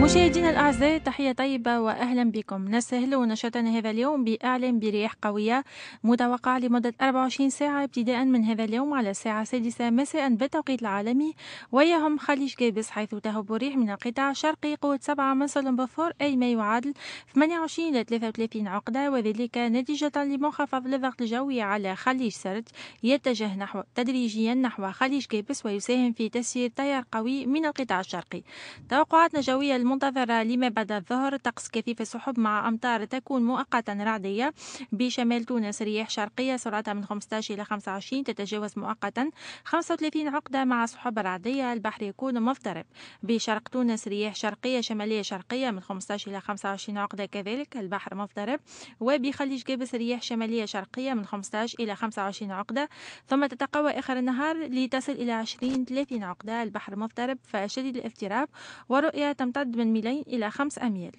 مشاهدينا الاعزاء تحيه طيبه واهلا بكم نستهل نشاطنا هذا اليوم باعلام برياح قويه متوقع لمده 24 ساعه ابتداء من هذا اليوم على الساعه السادسه مساء بالتوقيت العالمي ويهم خليج كابس حيث تهب الريح من القطاع الشرقي قوه 7 من بفور اي ما يعادل 28 الى 33 عقده وذلك نتيجه لمنخفض للضغط الجوي على خليج سرد يتجه نحو تدريجيا نحو خليج كابس ويساهم في تسيير تيار قوي من القطاع الشرقي توقعاتنا جويه منتظرة لما بعد الظهر طقس كثيف السحب مع أمطار تكون مؤقتا رعدية بشمال تونس رياح شرقية سرعتها من 15 إلى 25 تتجاوز مؤقتا 35 عقدة مع سحب رعدية البحر يكون مضطرب بشرق تونس رياح شرقية شمالية شرقية من 15 إلى 25 عقدة كذلك البحر مضطرب وبخليج جابس رياح شمالية شرقية من 15 إلى 25 عقدة ثم تتقوى آخر النهار لتصل إلى 20 30 عقدة البحر مضطرب فشديد الاضطراب ورؤية تمتد من ميلين إلى خمس أميال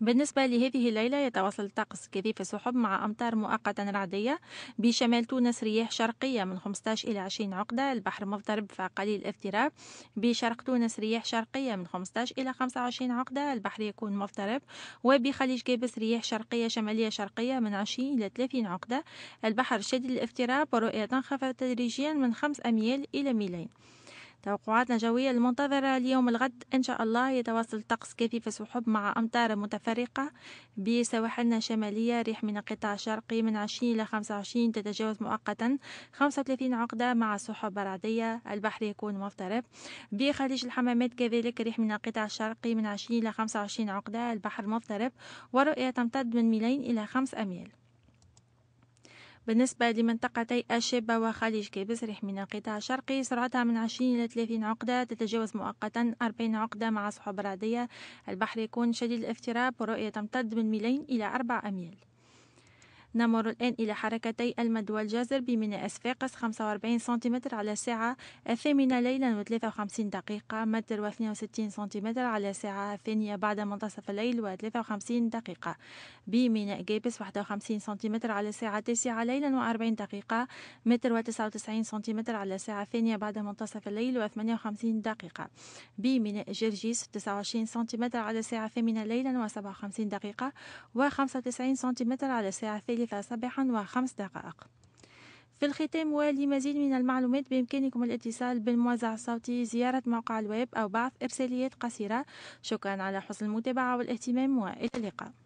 بالنسبة لهذه الليلة يتواصل الطقس كثيف السحب مع أمطار مؤقتا رعدية بشمال تونس رياح شرقية من 15 إلى 20 عقدة البحر مضطرب فقليل الاضطراب بشرق تونس رياح شرقية من 15 إلى 25 عقدة البحر يكون مضطرب وبخليج جابس رياح شرقية شمالية شرقية من 20 إلى 30 عقدة البحر شديد الاضطراب ورؤية تنخفض تدريجيا من 5 أميال إلى ميلين توقعاتنا جوية المنتظرة ليوم الغد إن شاء الله يتواصل طقس كثيف السحب مع أمطار متفرقة بسواحلنا الشمالية ريح من القطاع الشرقي من 20 إلى 25 تتجاوز مؤقتا 35 عقدة مع سحب برعدية البحر يكون مضطرب بخليج الحمامات كذلك ريح من القطاع الشرقي من 20 إلى 25 عقدة البحر مضطرب ورؤية تمتد من ميلين إلى 5 أميال بالنسبة لمنطقتي الشبة وخليج ريح من القطاع الشرقي سرعتها من 20 إلى 30 عقدة تتجاوز مؤقتا 40 عقدة مع صحب رعدية البحر يكون شديد الافتراب ورؤية تمتد من ميلين إلى 4 أميال نمر الآن إلى حركتي المد والجزر بميناء صفاقس 45 سنتيمتر على الساعة الثامنة ليلا و53 دقيقة متر و62 سنتيمتر على الساعة الثانية بعد منتصف الليل و53 دقيقة بميناء جابس 51 سنتيمتر على الساعة التاسعة ليلا و40 دقيقة متر و99 سنتيمتر على الساعة الثانية بعد منتصف الليل و58 دقيقة بميناء جرجيس 29 سنتيمتر على الساعة الثامنة ليلا و57 دقيقة و95 سنتيمتر على الساعة الثالثة الثالثة صباحا وخمس دقائق في الختام ولمزيد من المعلومات بإمكانكم الاتصال بالموزع الصوتي زيارة موقع الويب أو بعث إرساليات قصيرة شكرا على حسن المتابعة والاهتمام وإلى اللقاء